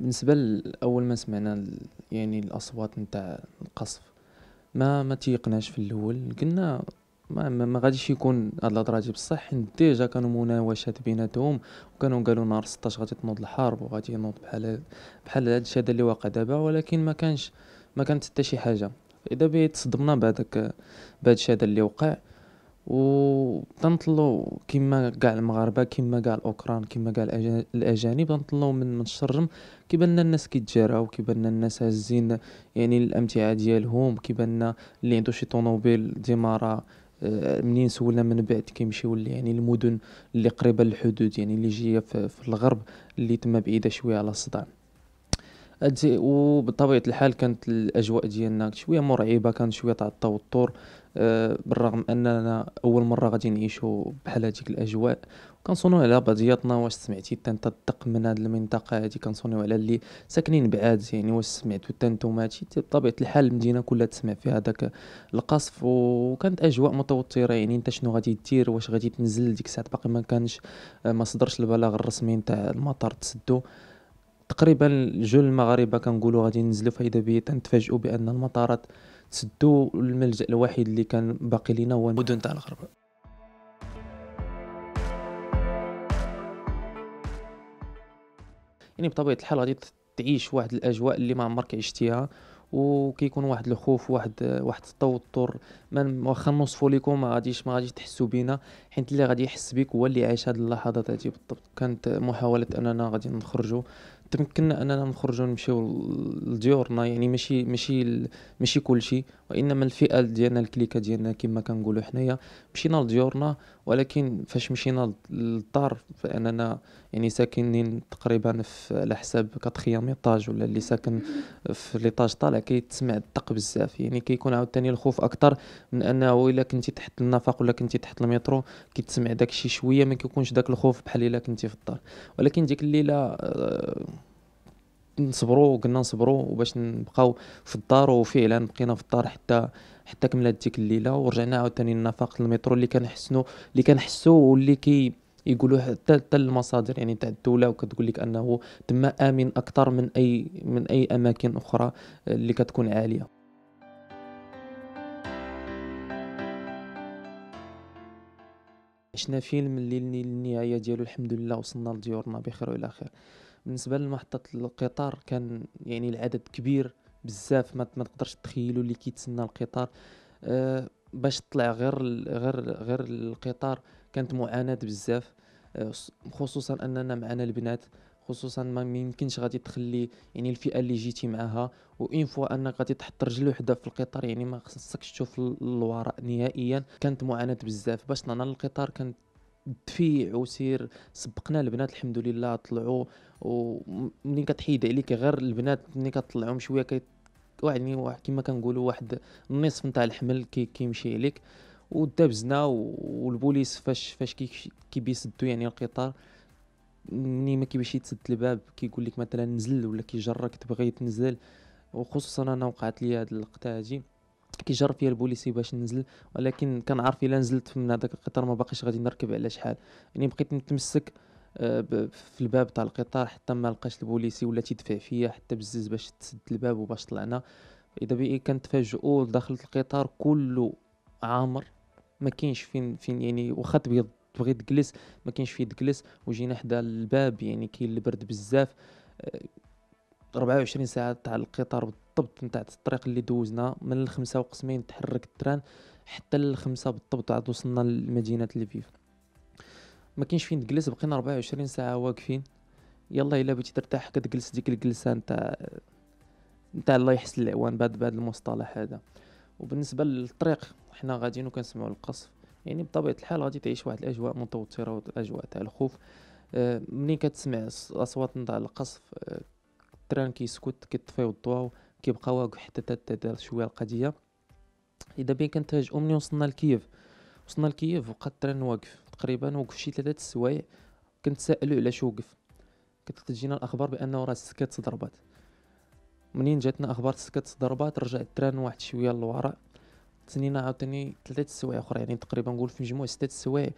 بالنسبه لاول ما سمعنا يعني الاصوات نتاع القصف ما ما تيقناش في الاول قلنا ما, ما, ما غاديش يكون هاد الهضره بصح ديجا كانوا مناوشات بيناتهم وكانوا قالوا نهار 16 غادي تنوض الحرب وغادي ينوض بحال بحال هاد الشيء هذا اللي واقع دابا ولكن ما كانش ما كانت حتى شي حاجه اذا بي تصدمنا بهذاك بهذا الشيء هذا اللي وقع و تنطلو كيما كاع المغاربه كيما كاع الاوكران كيما كاع الاجانب تنطلو من من الشرم كيبان لنا الناس كيتجراو كيبان لنا الناس هازين يعني الامتعه ديالهم كيبان لنا اللي عنده شي طوموبيل ديما راه منين سولنا من بعد كيمشيو يعني المدن اللي قريبه للحدود يعني اللي جايه في, في الغرب اللي تما بعيده شويه على الصدام وبطبيعه الحال كانت الاجواء ديالنا شويه مرعبه كان شويه تاع التوتر آه، بالرغم اننا اول مره غادي نعيشو بحال هذيك الاجواء كنصونو على بعضياتنا واش سمعتي انت الدق من هاد المنطقه هادي كنصونو على اللي ساكنين بعاد يعني واش سمعتو حتى نتوما هادشي بطبيعه الحال المدينه كلها تسمع فيها داك القصف وكانت اجواء متوتره يعني انت شنو غادي دير واش غادي تنزل ديك الساعه باقي ما كانش آه، ما صدرش البلاغ الرسمي نتاع المطار تسدو تقريبا جل المغاربه كنقولوا غادي ينزلوا فاذا بي تنتفاجئوا بان المطارات سدوا الملجا الوحيد اللي كان باقي لينا هو المدن تاع الغرب يعني بطبيعه الحال غادي تعيش واحد الاجواء اللي ما عمرك عشتيها وكيكون واحد الخوف واحد واحد التوتر من واخا نوصفوا لكم ما غاديش ما غاديش تحسوا بينا حيت اللي غادي يحس بك هو اللي عايش هذه اللحظات هذه بالضبط كانت محاوله اننا غادي نخرجوا تمكنا اننا نخرجوا نمشيو لديورنا يعني ماشي ماشي ماشي كلشي وانما الفئه ديالنا الكليكه ديالنا كما كنقولوا حنايا مشينا لديورنا ولكن فاش مشينا للدار فاننا يعني ساكنين تقريبا في على حساب كاتخيام ايطاج ولا اللي ساكن في ليطاج طالع كيتسمع الدق بزاف يعني كيكون عاوتاني الخوف اكثر من انه الا كنتي تحت النفق ولا كنتي تحت المترو كيتسمع داكشي شويه ما كيكونش داك الخوف بحال الا كنتي في الدار ولكن ديك الليله آه، نصبروا وقلنا نصبروا وباش نبقاو في الدار وفعلا بقينا في الدار حتى حتى كملت ديك الليله ورجعنا عاوتاني لنفاق المترو اللي كنحسنو اللي كنحسو واللي كي يقولوا حتى حتى المصادر يعني تاع الدوله وكتقول لك انه تما امن اكثر من اي من اي اماكن اخرى اللي كتكون عاليه عشنا فيلم اللي النهايه ديالو الحمد لله وصلنا لديورنا بخير والى خير بالنسبه لمحطه القطار كان يعني العدد كبير بزاف ما تقدرش تخيلوا اللي كيتسنى القطار أه باش تطلع غير غير غير القطار كانت معاناه بزاف أه، خصوصا اننا معنا البنات خصوصا ما يمكنش غادي تخلي يعني الفئه اللي جيتي معاها وان فوا انك غادي تحط رجل وحده في القطار يعني ما خصكش تشوف للوراء نهائيا كانت معاناه بزاف باش طلعنا القطار كانت دفيع وسير سبقنا البنات الحمد لله طلعوا ومنين كتحيد عليك غير البنات ملي كطلعهم شويه كي يعني واحد كما كنقولوا واحد النصف نتاع الحمل كي كيمشي عليك ودبزنا والبوليس فاش فاش كيبيسدو يعني القطار مني ما كيبغيش يتسد الباب كيقول لك مثلا نزل ولا كيجرك تبغي تنزل وخصوصا انا وقعت لي هاد اللقطه هادي كيجر فيا البوليسي باش ننزل ولكن عارف الا نزلت من هذاك القطار ما باقيش غادي نركب على شحال يعني بقيت نتمسك آه، في الباب تاع القطار حتى ما لقاش البوليسي ولا تيدفع فيا حتى بزز باش تسد الباب وباش طلعنا اذا بي كنتفاجئوا دخلت القطار كله عامر ما كاينش فين فين يعني واخا تبيض تبغي تجلس ما كاينش فيه تجلس وجينا حدا الباب يعني كاين البرد بزاف 24 آه، ساعه تاع القطار بالضبط نتاع الطريق اللي دوزنا من الخمسة وقسمين تحرك التران حتى الخمسة بالضبط عاد وصلنا لمدينه لفيف ما كاينش فين تجلس بقينا 24 ساعه واقفين يلا الا بغيتي ترتاح كتجلس ديك الجلسه نتاع نتاع الله يحسن العوان بعد بعد المصطلح هذا وبالنسبه للطريق حنا غاديين وكنسمعوا القصف يعني بطبيعه الحال غادي تعيش واحد الاجواء متوتره والاجواء تاع الخوف آه منين كتسمع اصوات نتاع القصف آه، التران كيسكت كيطفيو الضواو كيبقى واقف حتى تدار شويه القضيه اذا بين كانت ملي منين وصلنا لكييف وصلنا لكييف وبقى التران واقف تقريبا وقف شي ثلاثه السوايع كنتسائلوا علاش وقف كانت تجينا الاخبار بانه راه السكات ضربات منين جاتنا اخبار السكات ضربات رجع التران واحد شويه للوراء تسنينا عاوتاني ثلاثه السوايع اخرى يعني تقريبا نقول في مجموع سته السوايع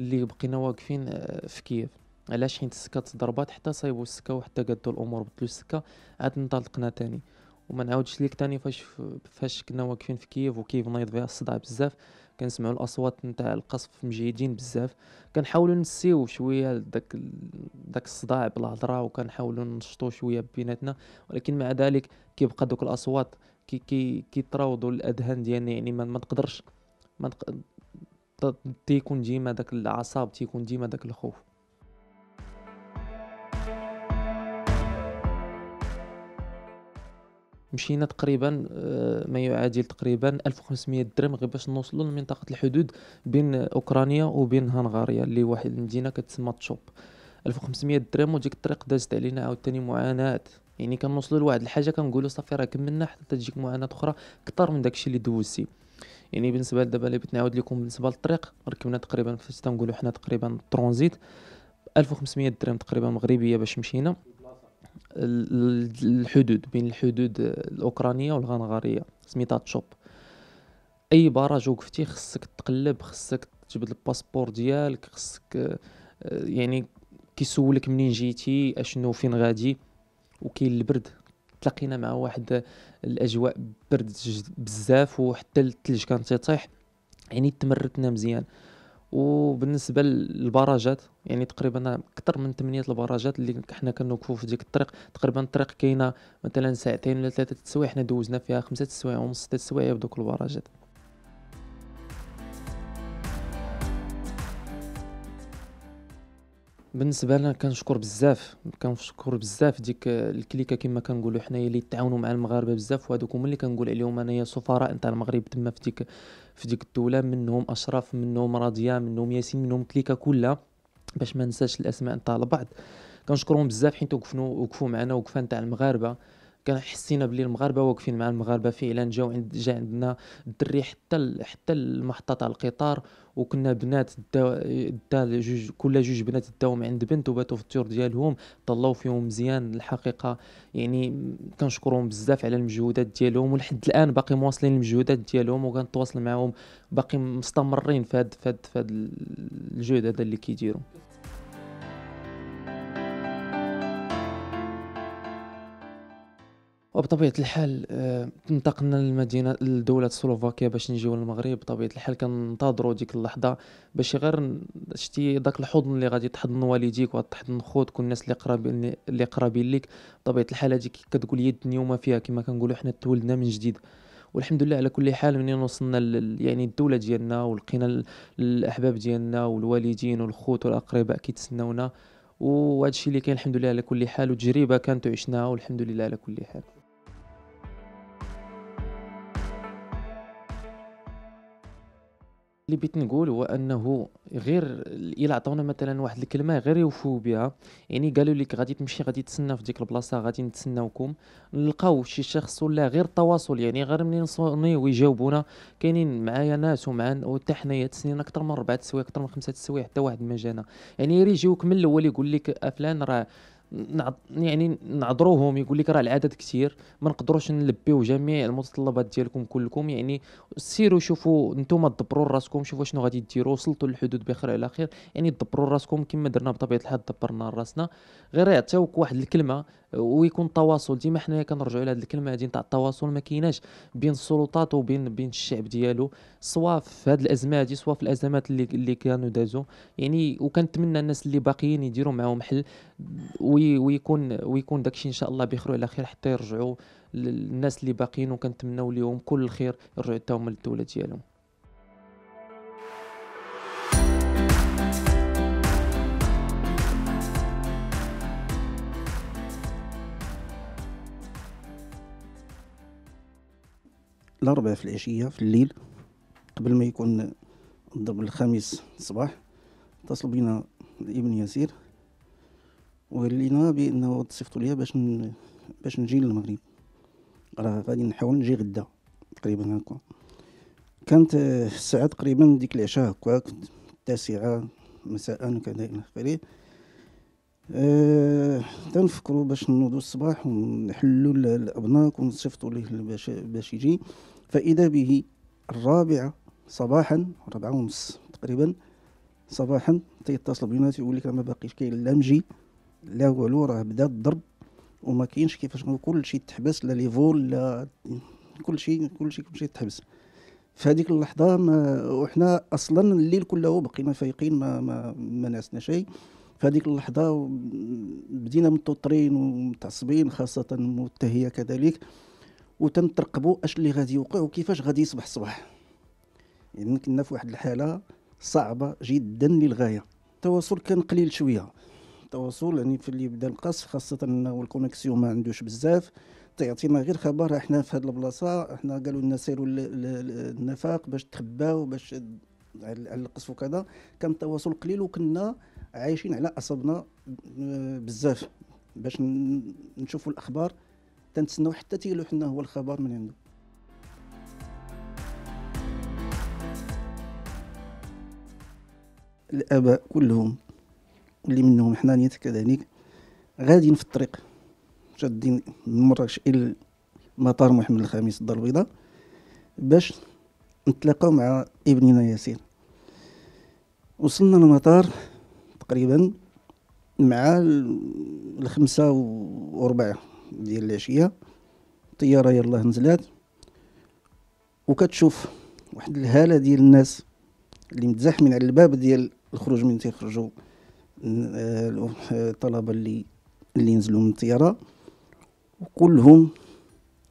اللي بقينا واقفين آه، في كييف علاش حيت السكه تضربات حتى صايبوا السكه وحتى قدوا الامور بدلوا السكه عاد انطلقنا تاني وما نعاودش ليك تاني فاش فاش كنا واقفين في كييف وكييف نايض فيها الصداع بزاف كنسمعوا الاصوات نتاع القصف مجيدين بزاف كنحاولوا نسيو شويه داك داك الصداع بالهضره وكنحاولوا نشطوا شويه بيناتنا ولكن مع ذلك كيبقى دوك الاصوات كي كي كيتراودوا الاذهان ديالنا يعني ما, ما نقدرش ما تيكون ديما داك الاعصاب تيكون ديما داك الخوف مشينا تقريبا آه، ما يعادل تقريبا 1500 درهم غير باش نوصلوا لمنطقه الحدود بين اوكرانيا وبين هنغاريا اللي واحد المدينه كتسمى تشوب 1500 درهم وديك الطريق دازت علينا عاوتاني معاناه يعني كنوصلوا لواحد الحاجه كنقولوا صافي راه كملنا حتى تجيك معاناه اخرى اكثر من داكشي اللي دوزتي يعني بالنسبه لدابا اللي بغيت نعاود لكم بالنسبه للطريق ركبنا تقريبا فاش تنقولوا حنا تقريبا ترونزيت 1500 درهم تقريبا مغربيه باش مشينا الحدود بين الحدود الاوكرانيه والغنغاريه سميتها تشوب اي باراج وقفتي خصك تقلب خصك تجبد الباسبور ديالك خصك آه، يعني كيسولك منين جيتي اشنو فين غادي وكاين البرد تلاقينا مع واحد الاجواء برد بزاف وحتى الثلج كان تيطيح يعني تمرتنا مزيان وبالنسبه للبراجات يعني تقريبا اكثر من ثمانية البراجات اللي حنا كنوقفوا في ديك الطريق تقريبا الطريق كاينه مثلا ساعتين ولا ثلاثه السوايع حنا دوزنا فيها خمسه السوايع ونص سته السوايع بدوك البراجات بالنسبه لنا كنشكر بزاف كنشكر بزاف ديك الكليكه كما كنقولوا حنايا اللي تعاونوا مع المغاربه بزاف وهذوك هما اللي كنقول عليهم انايا سفراء نتاع المغرب تما في ديك في ديك الدوله منهم اشرف منهم راضيه منهم ياسين منهم كليكه كلها باش ما ننساش الاسماء نتاع البعض كنشكرهم بزاف حيت وقفنا وقفوا معنا وقفه نتاع المغاربه كان حسينا بلي المغاربه واقفين مع المغاربه فعلا جاو عند جا عندنا الدري حتى حتى المحطه تاع القطار وكنا بنات دا جوج كل جوج بنات داوم عند بنت وباتوا في الطيور ديالهم طلعوا فيهم مزيان الحقيقه يعني كنشكرهم بزاف على المجهودات ديالهم ولحد الان باقي مواصلين المجهودات ديالهم وكنتواصل معاهم باقي مستمرين في هذا الجهد هذا اللي كيديروا وبطبيعه الحال آه، انتقلنا للمدينه لدوله سلوفاكيا باش نجيو للمغرب بطبيعه الحال كننتظروا ديك اللحظه باش غير شتي داك الحضن اللي غادي تحضن والديك وتحضن خوتك والناس اللي قرابين اللي قرابين ليك بطبيعه الحال هذيك كتقول يد اليوم فيها كما كنقولوا حنا تولدنا من جديد والحمد لله على كل حال منين وصلنا يعني الدوله ديالنا ولقينا الاحباب ديالنا والوالدين والخوت والاقرباء كيتسناونا وهذا الشيء اللي كاين الحمد لله على كل حال وتجربه كانت عشناها والحمد لله على كل حال اللي بغيت نقول هو انه غير الا عطاونا مثلا واحد الكلمه غير يوفوا بها يعني قالوا لك غادي تمشي غادي تسنى في ديك البلاصه غادي نتسناوكم نلقاو شي شخص ولا غير التواصل يعني غير ملي نصوني ويجاوبونا كاينين معايا ناس ومعانا وحتى حنايا تسنينا اكثر من ربعه السوايع اكثر من خمسه السوايع حتى واحد ما جانا يعني يجيوك من الاول يقول لك فلان راه يعني نعذروهم يقول لك راه العدد كثير ما نقدروش نلبيو جميع المتطلبات ديالكم كلكم يعني سيروا شوفوا نتوما دبروا راسكم شوفوا شنو غادي ديروا وصلتوا للحدود بخير على خير يعني دبروا راسكم كما درنا بطبيعه الحال دبرنا راسنا غير يعطيوك واحد الكلمه ويكون التواصل ديما حنايا كنرجعوا على الكلمه هذه نتاع التواصل ما كايناش بين السلطات وبين بين الشعب ديالو سواء في هذه الازمه هذه سواء في الازمات اللي اللي كانوا دازو يعني وكنتمنى الناس اللي باقيين يديروا معاهم حل وي ويكون ويكون داكشي ان شاء الله بخير وعلى خير حتى يرجعوا الناس اللي باقيين وكنتمنوا ليهم كل الخير يرجعوا حتى هما للدوله ديالهم الأربعاء في العشية في الليل قبل ما يكون الضرب الخامس الصباح اتصل بنا ابن يسير واللي انا بانه تصيفطوا ليا باش ن... باش نجي للمغرب راه غادي نحاول نجي غدا تقريبا هكا كانت الساعه تقريبا ديك العشاء هكاك التاسعه مساء وكذا الى اخره أه تنفكروا باش نوضو الصباح ونحلوا الابناك ونصيفطوا ليه باش باش يجي فاذا به الرابعه صباحا ربعة ونص تقريبا صباحا تيتصل بينا تيقول لك ما باقيش كاين لا مجي لا والو راه بدا الضرب وما كاينش كيفاش كلشي تحبس لا لي فول لا كلشي كلشي كلشي تحبس في هذيك اللحظه ما وحنا اصلا الليل كله بقينا فايقين ما ما, ما ناسنا شيء في هذيك اللحظه بدينا متوترين ومتعصبين خاصه متهية كذلك وتنترقبوا اش اللي غادي يوقع وكيفاش غادي يصبح الصباح يعني كنا في واحد الحاله صعبه جدا للغايه التواصل كان قليل شويه التواصل يعني في اللي يبدا القص خاصه انه الكونيكسيون ما عندوش بزاف تعطينا غير خبر احنا في هذه البلاصه احنا قالوا لنا سيروا النفاق باش تخباو باش على القصف وكذا كان التواصل قليل وكنا عايشين على اعصابنا آه، بزاف باش نشوفوا الاخبار تنتسناو حتى تيلوح لنا هو الخبر من عنده الاباء كلهم اللي منهم حنانيتك كذلك غاديين في الطريق شادين من مراكش الى مطار محمد الخامس الدار البيضاء باش نتلاقاو مع ابننا ياسين وصلنا للمطار تقريبا مع الخمسة وربع ديال العشية الطيارة يلاه نزلات وكتشوف واحد الهالة ديال الناس اللي متزاحمين على الباب ديال الخروج من تيخرجوا الطلبه اللي اللي نزلوا من الطياره وكلهم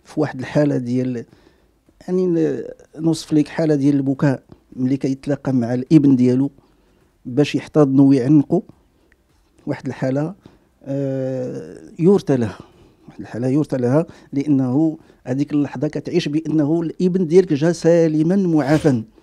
في واحد الحاله ديال يعني نوصف لك حاله ديال البكاء ملي كيتلاقى مع الابن ديالو باش يحتضنه ويعنقو واحد الحاله آه يرثى لها واحد الحاله يرثى لها لانه هذيك اللحظه كتعيش بانه الابن ديالك جا سالما معافى